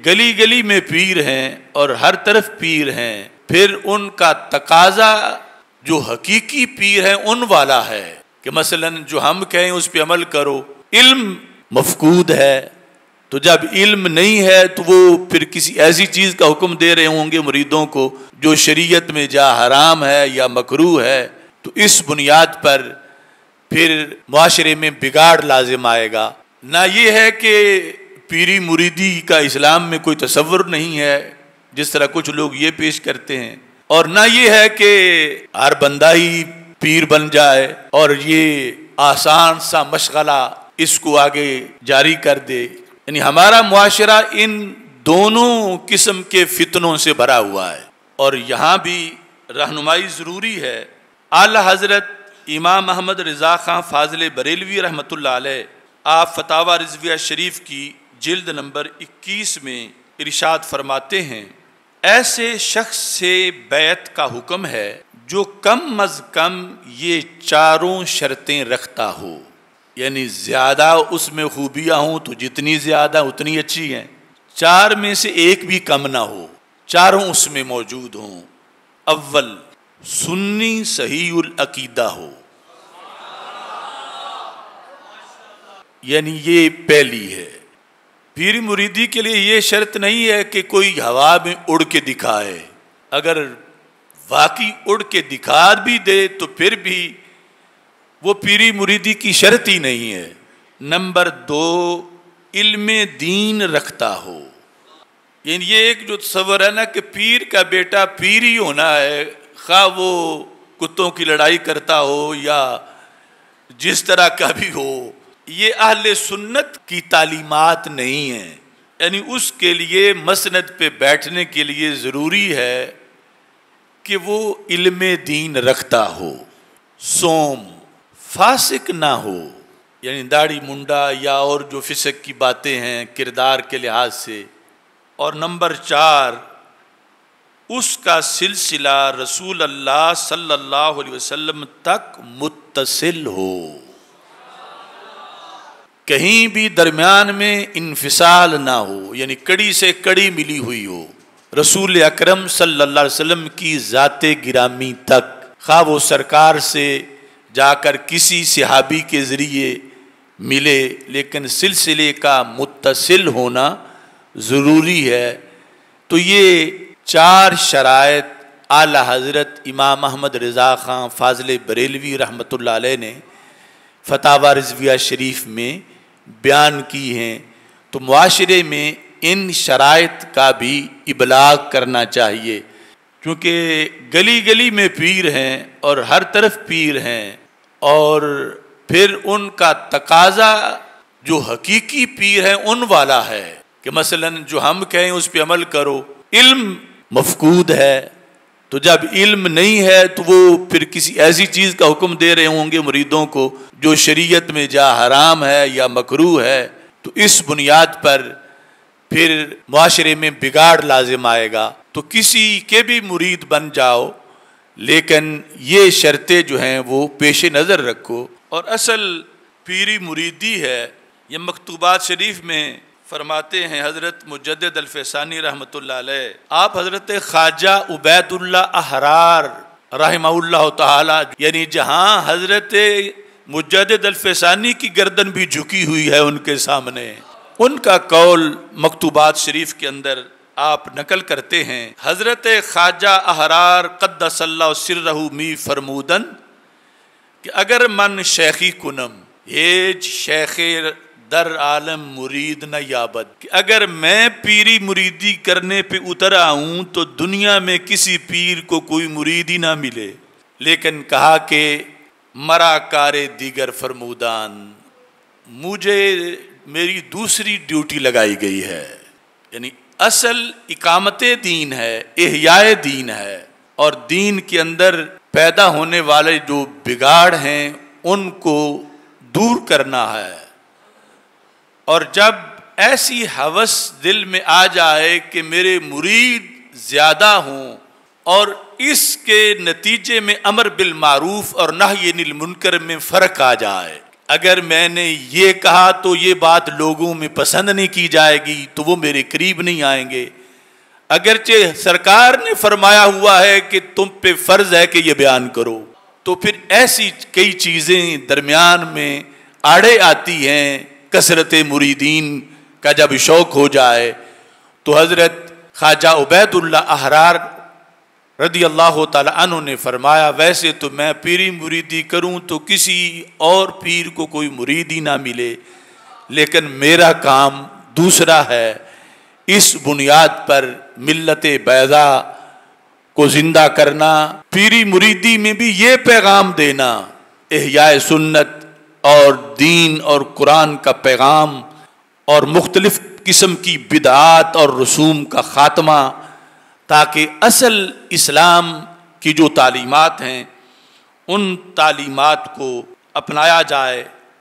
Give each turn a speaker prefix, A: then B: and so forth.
A: गली गली में पीर हैं और हर तरफ पीर हैं फिर उनका तकाजा जो हकीकी पीर है उन वाला है कि मसलन जो हम कहें उस पर अमल करो इल्म मफकूद है तो जब इल्म नहीं है तो वो फिर किसी ऐसी चीज़ का हुक्म दे रहे होंगे मुरीदों को जो शरीयत में जा हराम है या मकरू है तो इस बुनियाद पर फिर माशरे में बिगाड़ लाजिम आएगा ना ये है कि पीरी मुरीदी का इस्लाम में कोई तस्वुर नहीं है जिस तरह कुछ लोग ये पेश करते हैं और ना ये है कि हर बंदा ही पीर बन जाए और ये आसान सा मशगला इसको आगे जारी कर दे यानी हमारा मुआरा इन दोनों किस्म के फितनों से भरा हुआ है और यहाँ भी रहनुमाई ज़रूरी है आला हज़रत इमाम अहमद रज़ा ख़ान फाजिल बरेलवी रहमत आप फतावा रिजविया शरीफ की जिल्द नंबर 21 में इरशाद फरमाते हैं ऐसे शख्स से बैत का हुक्म है जो कम अज कम ये चारों शर्तें रखता हो यानी ज़्यादा उसमें खूबियाँ हों तो जितनी ज़्यादा उतनी अच्छी हैं चार में से एक भी कम ना हो चारों उसमें मौजूद हों अव्वल सुन्नी सही अकीदा हो यानी ये पहली है पीर मुरीदी के लिए ये शर्त नहीं है कि कोई हवा में उड़ के दिखाए अगर वाकई उड़ के दिखा भी दे तो फिर भी वो पीरी मुरीदी की शर्त ही नहीं है नंबर दो इल्म दीन रखता हो यानी ये एक जो तस्वर है ना कि पीर का बेटा पीर ही होना है खा वो कुत्तों की लड़ाई करता हो या जिस तरह का भी हो ये अहल सुन्नत की तालीमत नहीं है यानी उसके लिए मसनत पे बैठने के लिए ज़रूरी है कि वो इल्म दीन रखता हो सोम फासिक ना हो यानी दाढ़ी मुंडा या और जो फिसक की बातें हैं किरदार के लिहाज से और नंबर चार उसका सिलसिला रसूल अल्लाह सल्लल्लाहु अलैहि वसल्लम तक मुतसिल हो कहीं भी दरमियान में इनफिसाल ना हो यानी कड़ी से कड़ी मिली हुई हो रसूल अकरम सल्लल्लाहु अलैहि वसल्लम की ज़ात गिरामी तक खा वो सरकार से जाकर किसी सिहाबी के ज़रिए मिले लेकिन सिलसिले का मुतसिल होना ज़रूरी है तो ये चार शरात आला हज़रत इमाम अहमद रज़ा ख़ान फाजिल बरेलवी रहमत ने फ़तावा रजविया शरीफ में बयान की हैं तो माशरे में इन शरात का भी इबलाग करना चाहिए क्योंकि गली गली में पीर हैं और हर तरफ पीर हैं और फिर उनका तकाजा जो हकीकी पीर है उन वाला है कि मसलन जो हम कहें उस पर अमल करो इल्म मफकूद है तो जब इल्म नहीं है तो वो फिर किसी ऐसी चीज़ का हुक्म दे रहे होंगे मुरीदों को जो शरीयत में जा हराम है या मकरू है तो इस बुनियाद पर फिर माशरे में बिगाड़ लाजिम आएगा तो किसी के भी मुरीद बन जाओ लेकिन ये शर्तें जो हैं वो पेश नज़र रखो और असल पीरी मुरीदी है यह मकतूबा शरीफ में फरमाते हैं हज़रत मुजद अलफ़ानी रहमत आप हज़रत ख्वाजा उबैदुल्ला अहरार रहमा यानी जहाँ हज़रत मुजद अलफ़ानी की गर्दन भी झुकी हुई है उनके सामने उनका कौल मकतूबात शरीफ के अंदर आप नकल करते हैं हज़रत ख्वाजा अहरार कद्दसल्ला सिरहू मी फरमूदन कि अगर मन शेखी कुनम ये शेख दर आलम मुरीद न याबद अगर मैं पीरी मुरीदी करने पे उतर आऊँ तो दुनिया में किसी पीर को कोई मुरीद ही ना मिले लेकिन कहा कि मरा कार दीगर फरमूदान मुझे मेरी दूसरी ड्यूटी लगाई गई है यानी असल इकामत दीन है एहयाए दीन है और दीन के अंदर पैदा होने वाले जो बिगाड़ हैं उनको दूर करना है और जब ऐसी हवस दिल में आ जाए कि मेरे मुरीद ज़्यादा हों और इसके नतीजे में अमर बिल मारूफ और नही मुनकर में फ़र्क आ जाए अगर मैंने ये कहा तो ये बात लोगों में पसंद नहीं की जाएगी तो वो मेरे करीब नहीं आएंगे अगरचे सरकार ने फरमाया हुआ है कि तुम पे फ़र्ज़ है कि ये बयान करो तो फिर ऐसी कई चीज़ें दरमियान में आड़े आती हैं कसरत मुरीदीन का जब शौक़ हो जाए तो हज़रत ख्वाजा उबैदुल्ला अहरार रदी अल्लाह तु ने फरमाया वैसे तो मैं पीरी मुरीदी करूँ तो किसी और पीर को कोई मुरीदी ना मिले लेकिन मेरा काम दूसरा है इस बुनियाद पर मिलत बैजा को ज़िंदा करना पीरी मुरीदी में भी ये पैगाम देना एहया सुन्नत और दीन और कुरान का पैगाम और मुख्तलिफ़ किस्म की बिदात और रसूम का ख़ात्मा ताकि असल इस्लाम की जो तालीमत हैं उन तालीमत को अपनाया जाए